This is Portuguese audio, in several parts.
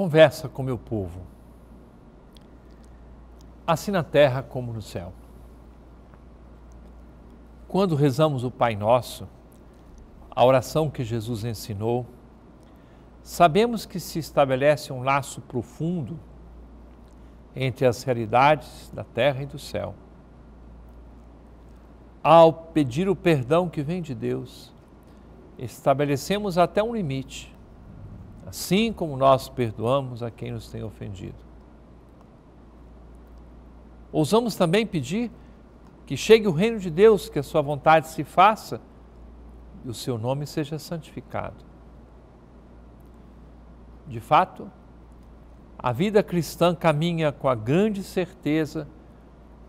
Conversa com meu povo, assim na terra como no céu. Quando rezamos o Pai Nosso, a oração que Jesus ensinou, sabemos que se estabelece um laço profundo entre as realidades da terra e do céu. Ao pedir o perdão que vem de Deus, estabelecemos até um limite assim como nós perdoamos a quem nos tem ofendido. Ousamos também pedir que chegue o reino de Deus, que a sua vontade se faça e o seu nome seja santificado. De fato, a vida cristã caminha com a grande certeza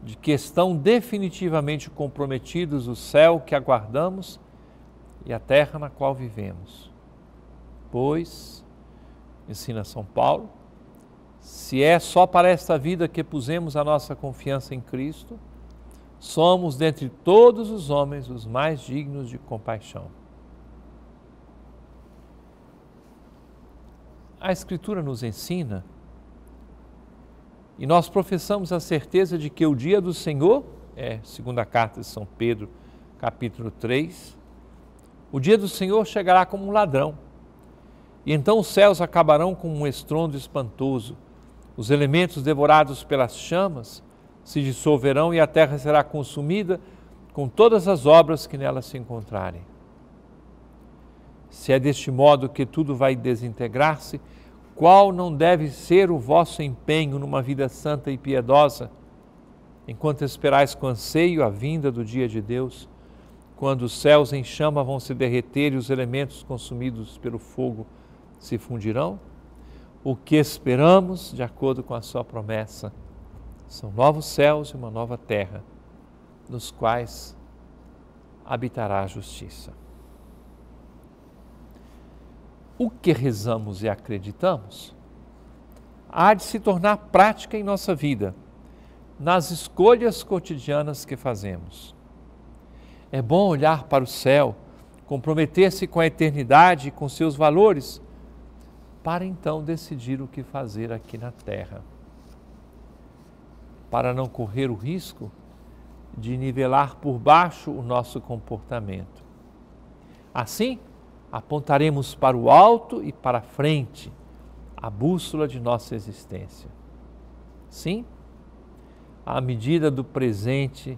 de que estão definitivamente comprometidos o céu que aguardamos e a terra na qual vivemos pois, ensina São Paulo, se é só para esta vida que pusemos a nossa confiança em Cristo, somos dentre todos os homens os mais dignos de compaixão. A Escritura nos ensina e nós professamos a certeza de que o dia do Senhor, é, segunda carta de São Pedro, capítulo 3, o dia do Senhor chegará como um ladrão. E então os céus acabarão com um estrondo espantoso. Os elementos devorados pelas chamas se dissolverão e a terra será consumida com todas as obras que nela se encontrarem. Se é deste modo que tudo vai desintegrar-se, qual não deve ser o vosso empenho numa vida santa e piedosa, enquanto esperais com anseio a vinda do dia de Deus, quando os céus em chama vão se derreter e os elementos consumidos pelo fogo? se fundirão. O que esperamos, de acordo com a Sua promessa, são novos céus e uma nova terra, nos quais habitará a justiça. O que rezamos e acreditamos há de se tornar prática em nossa vida, nas escolhas cotidianas que fazemos. É bom olhar para o céu, comprometer-se com a eternidade e com seus valores para então decidir o que fazer aqui na Terra. Para não correr o risco de nivelar por baixo o nosso comportamento. Assim, apontaremos para o alto e para a frente a bússola de nossa existência. Sim, a medida do presente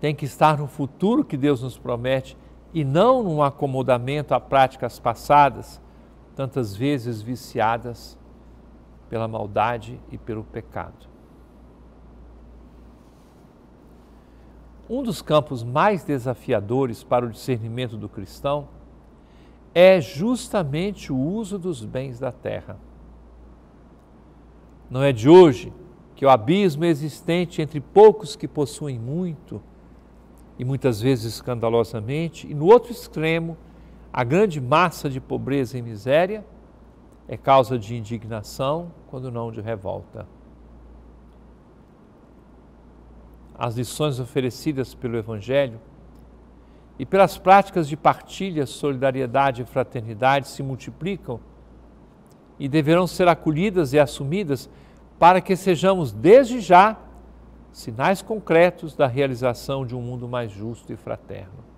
tem que estar no futuro que Deus nos promete e não num acomodamento a práticas passadas tantas vezes viciadas pela maldade e pelo pecado. Um dos campos mais desafiadores para o discernimento do cristão é justamente o uso dos bens da terra. Não é de hoje que o abismo existente entre poucos que possuem muito, e muitas vezes escandalosamente, e no outro extremo, a grande massa de pobreza e miséria é causa de indignação, quando não de revolta. As lições oferecidas pelo Evangelho e pelas práticas de partilha, solidariedade e fraternidade se multiplicam e deverão ser acolhidas e assumidas para que sejamos, desde já, sinais concretos da realização de um mundo mais justo e fraterno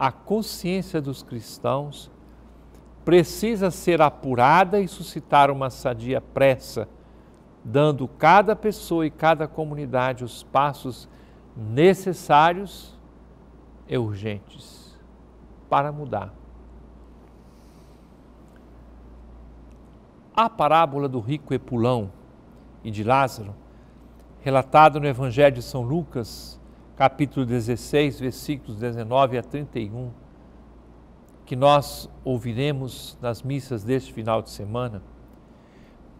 a consciência dos cristãos precisa ser apurada e suscitar uma sadia pressa, dando cada pessoa e cada comunidade os passos necessários e urgentes para mudar. A parábola do rico Epulão e de Lázaro, relatada no Evangelho de São Lucas, capítulo 16, versículos 19 a 31, que nós ouviremos nas missas deste final de semana,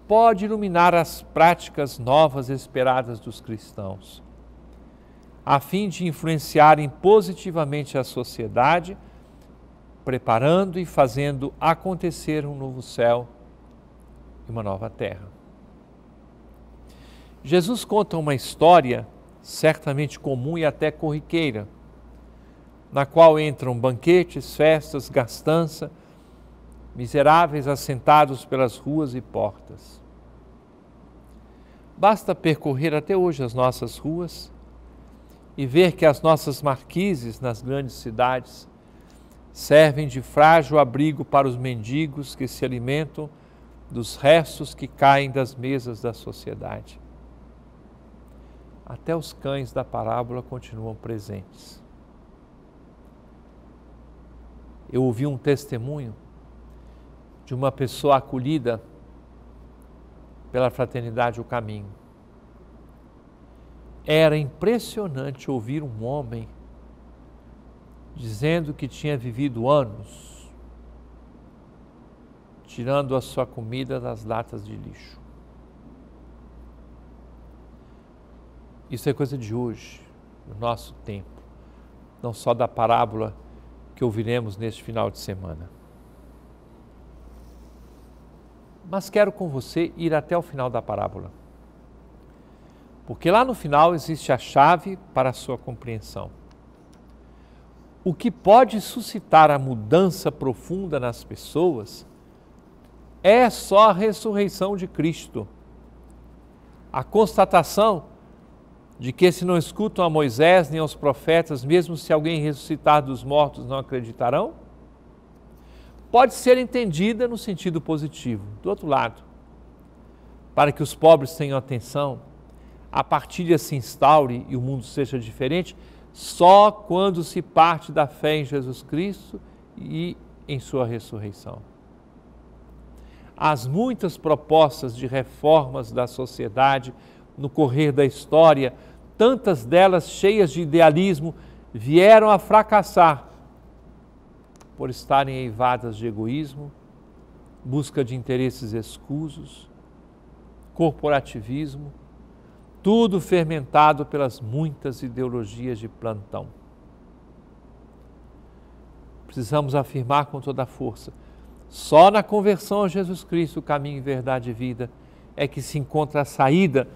pode iluminar as práticas novas esperadas dos cristãos, a fim de influenciarem positivamente a sociedade, preparando e fazendo acontecer um novo céu e uma nova terra. Jesus conta uma história certamente comum e até corriqueira, na qual entram banquetes, festas, gastança, miseráveis assentados pelas ruas e portas. Basta percorrer até hoje as nossas ruas e ver que as nossas marquises nas grandes cidades servem de frágil abrigo para os mendigos que se alimentam dos restos que caem das mesas da sociedade até os cães da parábola continuam presentes. Eu ouvi um testemunho de uma pessoa acolhida pela fraternidade O Caminho. Era impressionante ouvir um homem dizendo que tinha vivido anos tirando a sua comida das latas de lixo. Isso é coisa de hoje, no nosso tempo, não só da parábola que ouviremos neste final de semana. Mas quero com você ir até o final da parábola. Porque lá no final existe a chave para a sua compreensão. O que pode suscitar a mudança profunda nas pessoas é só a ressurreição de Cristo. A constatação de que se não escutam a Moisés nem aos profetas, mesmo se alguém ressuscitar dos mortos, não acreditarão? Pode ser entendida no sentido positivo. Do outro lado, para que os pobres tenham atenção, a partilha se instaure e o mundo seja diferente, só quando se parte da fé em Jesus Cristo e em Sua ressurreição. As muitas propostas de reformas da sociedade no correr da história, tantas delas cheias de idealismo, vieram a fracassar por estarem eivadas de egoísmo, busca de interesses escusos, corporativismo, tudo fermentado pelas muitas ideologias de plantão. Precisamos afirmar com toda a força: só na conversão a Jesus Cristo, o caminho, verdade e vida, é que se encontra a saída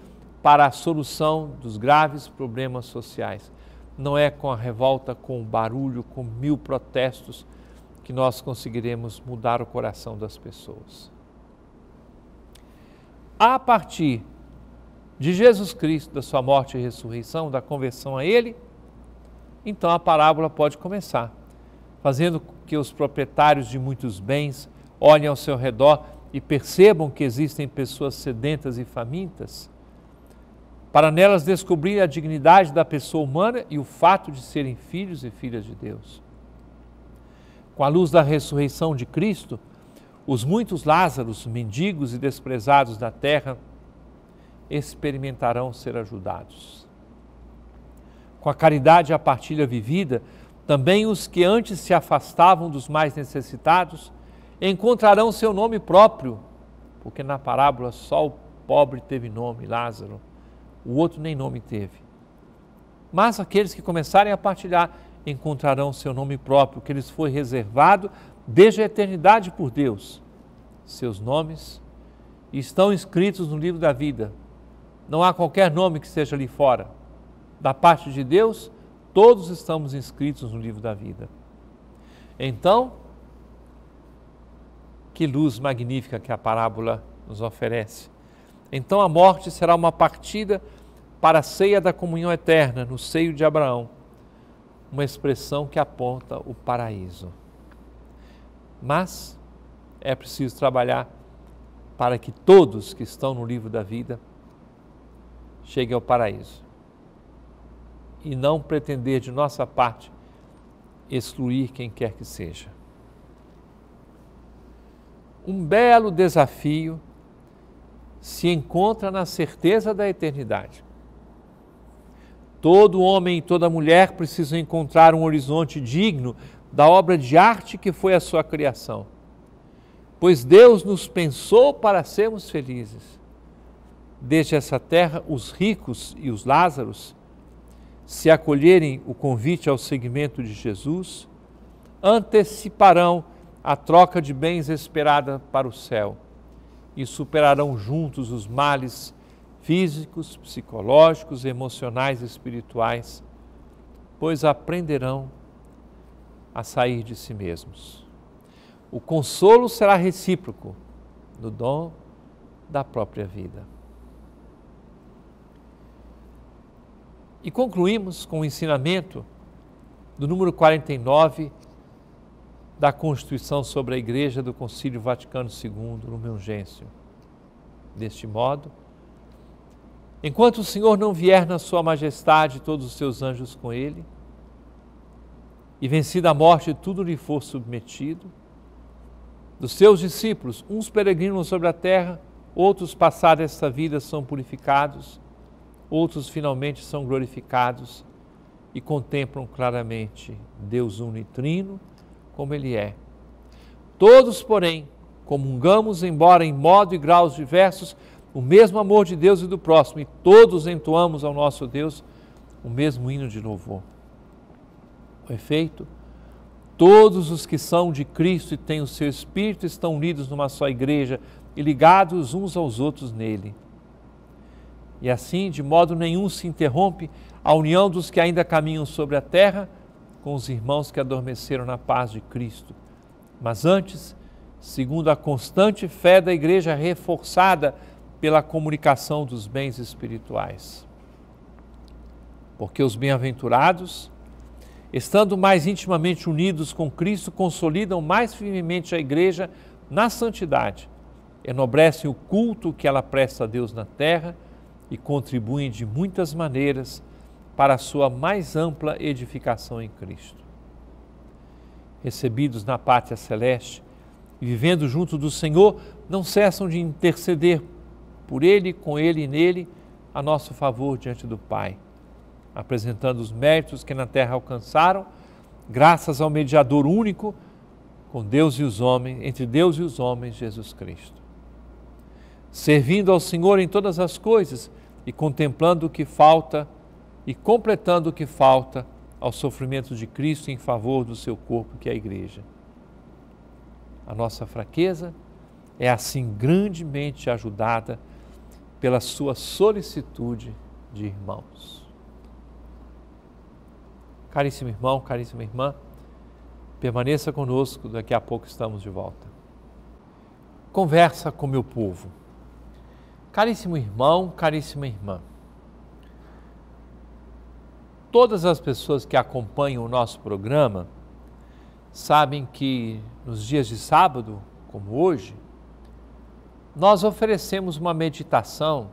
para a solução dos graves problemas sociais. Não é com a revolta, com o barulho, com mil protestos que nós conseguiremos mudar o coração das pessoas. A partir de Jesus Cristo, da sua morte e ressurreição, da conversão a Ele, então a parábola pode começar, fazendo que os proprietários de muitos bens olhem ao seu redor e percebam que existem pessoas sedentas e famintas para nelas descobrir a dignidade da pessoa humana e o fato de serem filhos e filhas de Deus. Com a luz da ressurreição de Cristo, os muitos Lázaros, mendigos e desprezados da terra, experimentarão ser ajudados. Com a caridade e a partilha vivida, também os que antes se afastavam dos mais necessitados encontrarão seu nome próprio, porque na parábola só o pobre teve nome, Lázaro o outro nem nome teve. Mas aqueles que começarem a partilhar encontrarão seu nome próprio, que lhes foi reservado desde a eternidade por Deus. Seus nomes estão escritos no livro da vida. Não há qualquer nome que esteja ali fora. Da parte de Deus, todos estamos inscritos no livro da vida. Então, que luz magnífica que a parábola nos oferece. Então a morte será uma partida para a ceia da comunhão eterna no seio de Abraão, uma expressão que aponta o paraíso. Mas é preciso trabalhar para que todos que estão no livro da vida cheguem ao paraíso e não pretender de nossa parte excluir quem quer que seja. Um belo desafio se encontra na certeza da eternidade. Todo homem e toda mulher precisam encontrar um horizonte digno da obra de arte que foi a sua criação. Pois Deus nos pensou para sermos felizes. Desde essa terra, os ricos e os Lázaros, se acolherem o convite ao seguimento de Jesus, anteciparão a troca de bens esperada para o céu e superarão juntos os males físicos, psicológicos, emocionais e espirituais, pois aprenderão a sair de si mesmos. O consolo será recíproco no dom da própria vida. E concluímos com o ensinamento do número 49 da Constituição sobre a Igreja do Concílio Vaticano II, Lumen Gentium. Deste modo, enquanto o Senhor não vier na sua majestade todos os seus anjos com ele, e vencida a morte tudo lhe for submetido, dos seus discípulos, uns peregrinam sobre a terra, outros passados esta vida são purificados, outros finalmente são glorificados e contemplam claramente Deus unitrino, como ele é. Todos, porém, comungamos, embora em modo e graus diversos, o mesmo amor de Deus e do próximo, e todos entoamos ao nosso Deus o mesmo hino de louvor. O efeito? Todos os que são de Cristo e têm o seu Espírito estão unidos numa só igreja e ligados uns aos outros nele. E assim, de modo nenhum, se interrompe a união dos que ainda caminham sobre a terra com os irmãos que adormeceram na paz de Cristo. Mas antes, segundo a constante fé da igreja reforçada pela comunicação dos bens espirituais. Porque os bem-aventurados, estando mais intimamente unidos com Cristo, consolidam mais firmemente a igreja na santidade, enobrecem o culto que ela presta a Deus na terra e contribuem de muitas maneiras para a sua mais ampla edificação em Cristo. Recebidos na pátria celeste e vivendo junto do Senhor, não cessam de interceder por Ele, com Ele e nele, a nosso favor diante do Pai, apresentando os méritos que na terra alcançaram, graças ao mediador único com Deus e os homens, entre Deus e os homens, Jesus Cristo. Servindo ao Senhor em todas as coisas e contemplando o que falta e completando o que falta ao sofrimento de Cristo em favor do seu corpo, que é a Igreja. A nossa fraqueza é assim grandemente ajudada pela sua solicitude de irmãos. Caríssimo irmão, caríssima irmã, permaneça conosco, daqui a pouco estamos de volta. Conversa com meu povo. Caríssimo irmão, caríssima irmã todas as pessoas que acompanham o nosso programa sabem que nos dias de sábado, como hoje, nós oferecemos uma meditação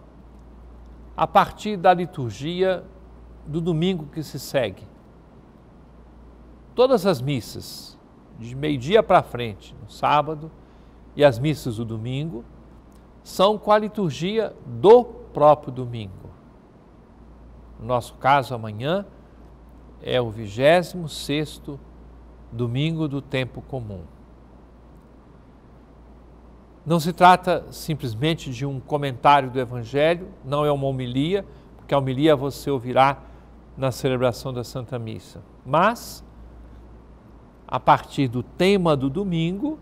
a partir da liturgia do domingo que se segue. Todas as missas, de meio-dia para frente, no sábado, e as missas do domingo, são com a liturgia do próprio domingo no nosso caso amanhã, é o 26 domingo do tempo comum. Não se trata simplesmente de um comentário do Evangelho, não é uma homilia, porque a homilia você ouvirá na celebração da Santa Missa. Mas, a partir do tema do domingo,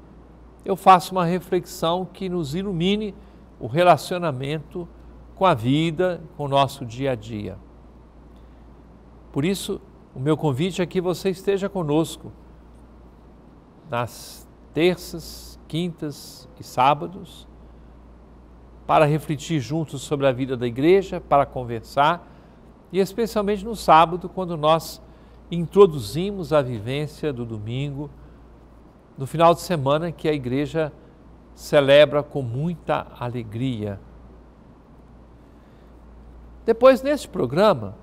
eu faço uma reflexão que nos ilumine o relacionamento com a vida, com o nosso dia a dia. Por isso, o meu convite é que você esteja conosco nas terças, quintas e sábados para refletir juntos sobre a vida da igreja, para conversar e especialmente no sábado, quando nós introduzimos a vivência do domingo, no final de semana que a igreja celebra com muita alegria. Depois, neste programa,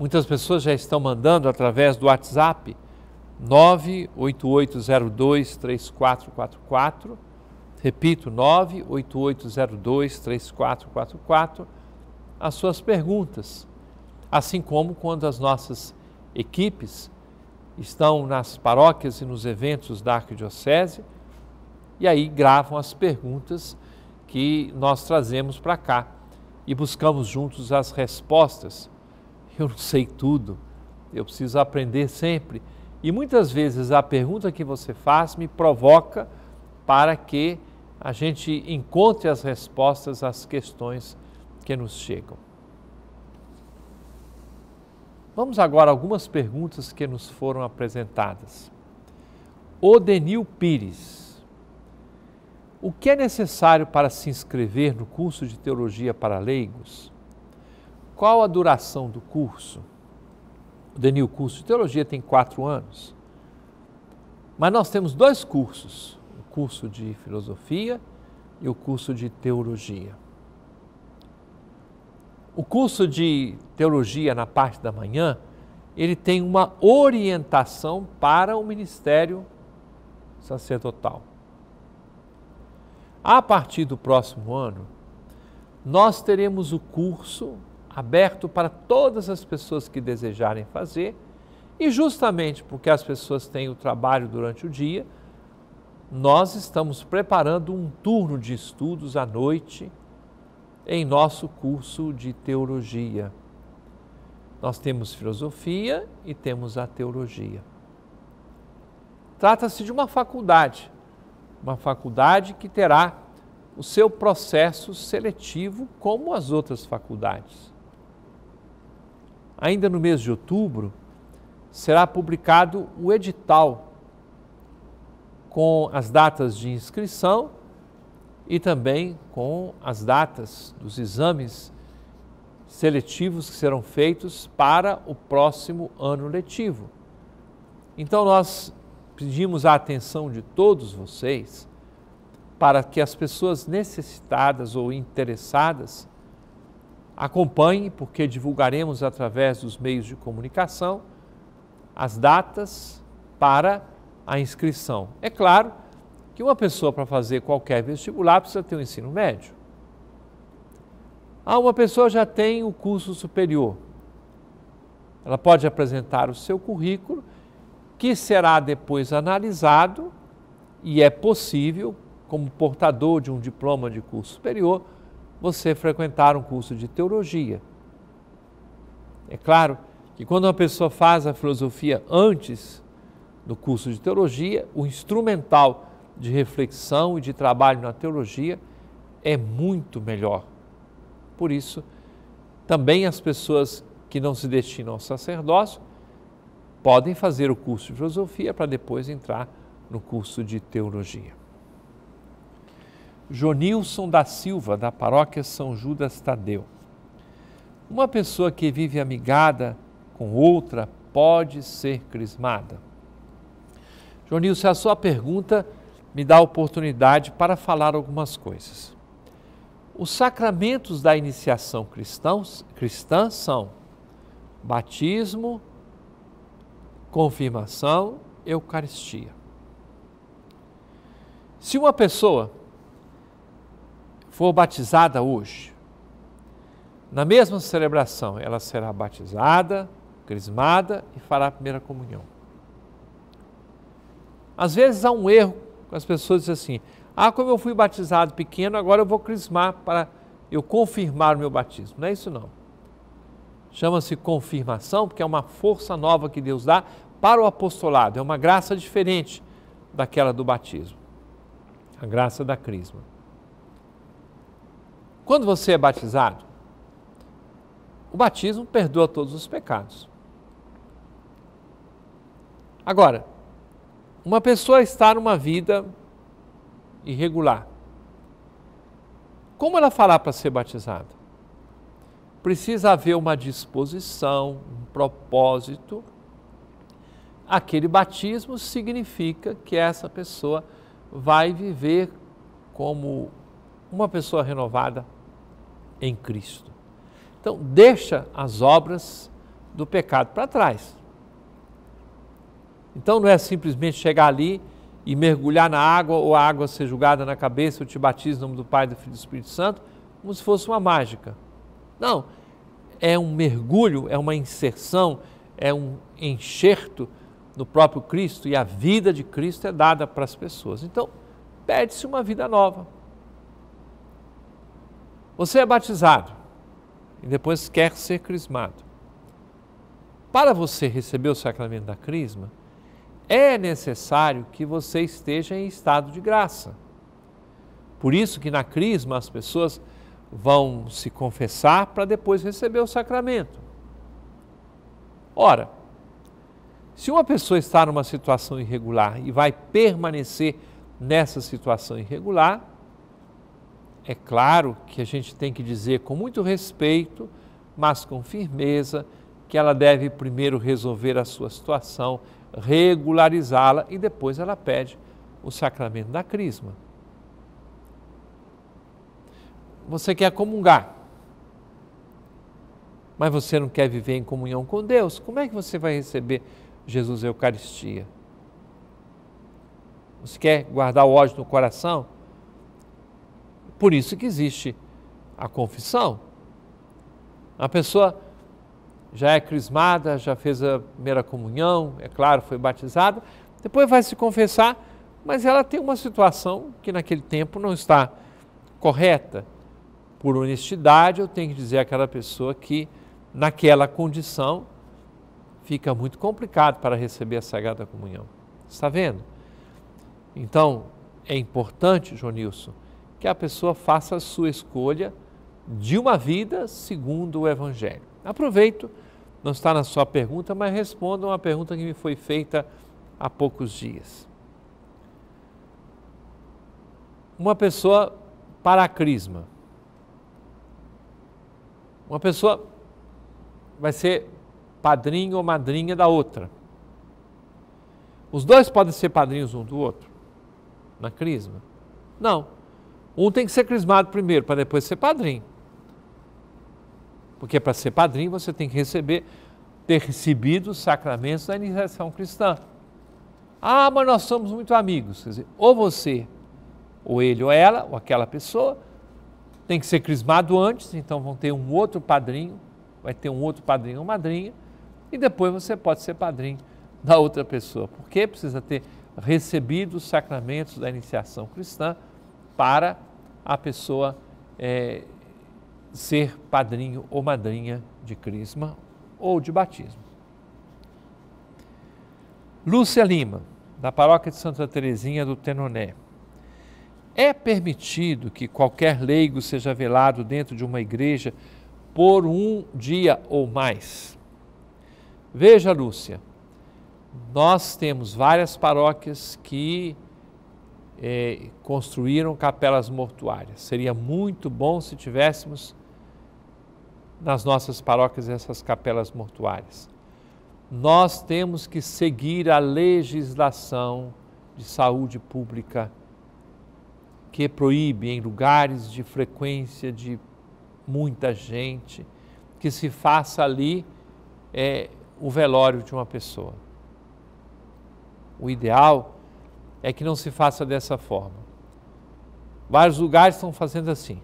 Muitas pessoas já estão mandando através do WhatsApp 988023444. Repito, 988023444 as suas perguntas, assim como quando as nossas equipes estão nas paróquias e nos eventos da Arquidiocese e aí gravam as perguntas que nós trazemos para cá e buscamos juntos as respostas eu não sei tudo, eu preciso aprender sempre. E muitas vezes a pergunta que você faz me provoca para que a gente encontre as respostas às questões que nos chegam. Vamos agora a algumas perguntas que nos foram apresentadas. Odenil Pires. O que é necessário para se inscrever no curso de Teologia para Leigos? qual a duração do curso? O Denil, o curso de teologia tem quatro anos, mas nós temos dois cursos: o curso de filosofia e o curso de teologia. O curso de teologia na parte da manhã, ele tem uma orientação para o ministério sacerdotal. A partir do próximo ano, nós teremos o curso aberto para todas as pessoas que desejarem fazer. E justamente porque as pessoas têm o trabalho durante o dia, nós estamos preparando um turno de estudos à noite em nosso curso de teologia. Nós temos filosofia e temos a teologia. Trata-se de uma faculdade, uma faculdade que terá o seu processo seletivo como as outras faculdades. Ainda no mês de outubro, será publicado o edital com as datas de inscrição e também com as datas dos exames seletivos que serão feitos para o próximo ano letivo. Então, nós pedimos a atenção de todos vocês para que as pessoas necessitadas ou interessadas Acompanhe, porque divulgaremos através dos meios de comunicação as datas para a inscrição. É claro que uma pessoa para fazer qualquer vestibular precisa ter o um ensino médio. Ah, uma pessoa já tem o curso superior. Ela pode apresentar o seu currículo, que será depois analisado e é possível, como portador de um diploma de curso superior, você frequentar um curso de teologia. É claro que quando uma pessoa faz a filosofia antes do curso de teologia, o instrumental de reflexão e de trabalho na teologia é muito melhor. Por isso, também as pessoas que não se destinam ao sacerdócio podem fazer o curso de filosofia para depois entrar no curso de teologia. Jonilson da Silva, da paróquia São Judas Tadeu. Uma pessoa que vive amigada com outra pode ser crismada. Jonilson, a sua pergunta me dá a oportunidade para falar algumas coisas. Os sacramentos da iniciação cristãos, cristã são batismo, confirmação, eucaristia. Se uma pessoa for batizada hoje, na mesma celebração ela será batizada, crismada e fará a primeira comunhão. Às vezes há um erro com as pessoas dizem assim: ah, como eu fui batizado pequeno, agora eu vou crismar para eu confirmar o meu batismo. Não é isso não. Chama-se confirmação porque é uma força nova que Deus dá para o apostolado, é uma graça diferente daquela do batismo, a graça da crisma. Quando você é batizado, o batismo perdoa todos os pecados. Agora, uma pessoa está numa vida irregular. Como ela fará para ser batizada? Precisa haver uma disposição, um propósito. Aquele batismo significa que essa pessoa vai viver como uma pessoa renovada, em Cristo. Então, deixa as obras do pecado para trás. Então, não é simplesmente chegar ali e mergulhar na água ou a água ser julgada na cabeça ou te batizo em nome do Pai, do Filho e do Espírito Santo, como se fosse uma mágica. Não, é um mergulho, é uma inserção, é um enxerto no próprio Cristo e a vida de Cristo é dada para as pessoas. Então, pede-se uma vida nova. Você é batizado e depois quer ser crismado. Para você receber o sacramento da crisma, é necessário que você esteja em estado de graça. Por isso que na crisma as pessoas vão se confessar para depois receber o sacramento. Ora, se uma pessoa está numa situação irregular e vai permanecer nessa situação irregular, é claro que a gente tem que dizer com muito respeito, mas com firmeza, que ela deve primeiro resolver a sua situação, regularizá-la e depois ela pede o sacramento da crisma. Você quer comungar, mas você não quer viver em comunhão com Deus, como é que você vai receber Jesus Eucaristia? Você quer guardar o ódio no coração? Por isso que existe a confissão. A pessoa já é crismada, já fez a primeira comunhão, é claro, foi batizada, depois vai se confessar, mas ela tem uma situação que naquele tempo não está correta. Por honestidade, eu tenho que dizer àquela pessoa que naquela condição fica muito complicado para receber a Sagrada Comunhão. Está vendo? Então, é importante, Jonilson, que a pessoa faça a sua escolha de uma vida segundo o Evangelho. Aproveito, não está na sua pergunta, mas respondo uma pergunta que me foi feita há poucos dias. Uma pessoa para a crisma. Uma pessoa vai ser padrinho ou madrinha da outra. Os dois podem ser padrinhos um do outro na crisma? Não. Um tem que ser crismado primeiro, para depois ser padrinho. Porque para ser padrinho você tem que receber, ter recebido os sacramentos da iniciação cristã. Ah, mas nós somos muito amigos. Quer dizer, ou você, ou ele, ou ela, ou aquela pessoa, tem que ser crismado antes, então vão ter um outro padrinho, vai ter um outro padrinho ou madrinha, e depois você pode ser padrinho da outra pessoa. Porque precisa ter recebido os sacramentos da iniciação cristã para a pessoa é, ser padrinho ou madrinha de crisma ou de batismo. Lúcia Lima, da paróquia de Santa Teresinha do Tenoné. É permitido que qualquer leigo seja velado dentro de uma igreja por um dia ou mais. Veja, Lúcia, nós temos várias paróquias que eh, construíram capelas mortuárias. Seria muito bom se tivéssemos nas nossas paróquias essas capelas mortuárias. Nós temos que seguir a legislação de saúde pública que proíbe em lugares de frequência de muita gente que se faça ali é, o velório de uma pessoa. O ideal é que não se faça dessa forma. Vários lugares estão fazendo assim.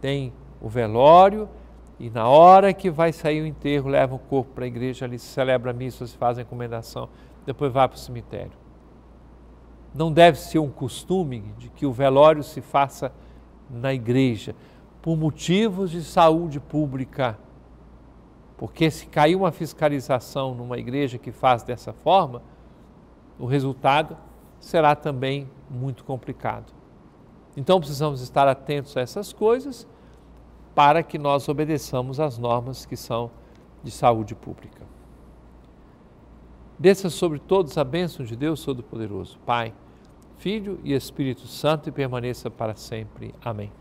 Tem o velório e na hora que vai sair o enterro, leva o corpo para a igreja, ali se celebra a missa, se faz a encomendação, depois vai para o cemitério. Não deve ser um costume de que o velório se faça na igreja, por motivos de saúde pública. Porque se cair uma fiscalização numa igreja que faz dessa forma, o resultado será também muito complicado. Então precisamos estar atentos a essas coisas para que nós obedeçamos às normas que são de saúde pública. Desça sobre todos a bênção de Deus Todo-Poderoso, Pai, Filho e Espírito Santo e permaneça para sempre. Amém.